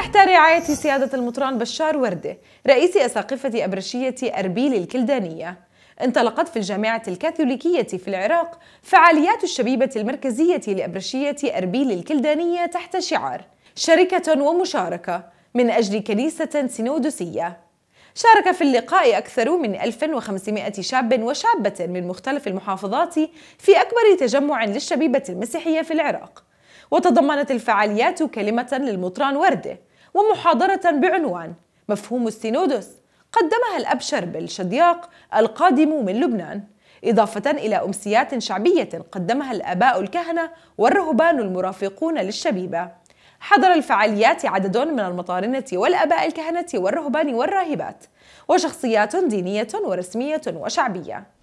تحت رعاية سيادة المطران بشار وردة رئيس أساقفة أبرشية أربيل الكلدانية انطلقت في الجامعة الكاثوليكية في العراق فعاليات الشبيبة المركزية لأبرشية أربيل الكلدانية تحت شعار شركة ومشاركة من أجل كنيسة سينودسية شارك في اللقاء أكثر من 1500 شاب وشابة من مختلف المحافظات في أكبر تجمع للشبيبة المسيحية في العراق وتضمنت الفعاليات كلمة للمطران وردة ومحاضرة بعنوان مفهوم السينودوس قدمها الأب شربل شدياق القادم من لبنان إضافة إلى أمسيات شعبية قدمها الآباء الكهنة والرهبان المرافقون للشبيبة حضر الفعاليات عدد من المطارنة والآباء الكهنة والرهبان والراهبات وشخصيات دينية ورسمية وشعبية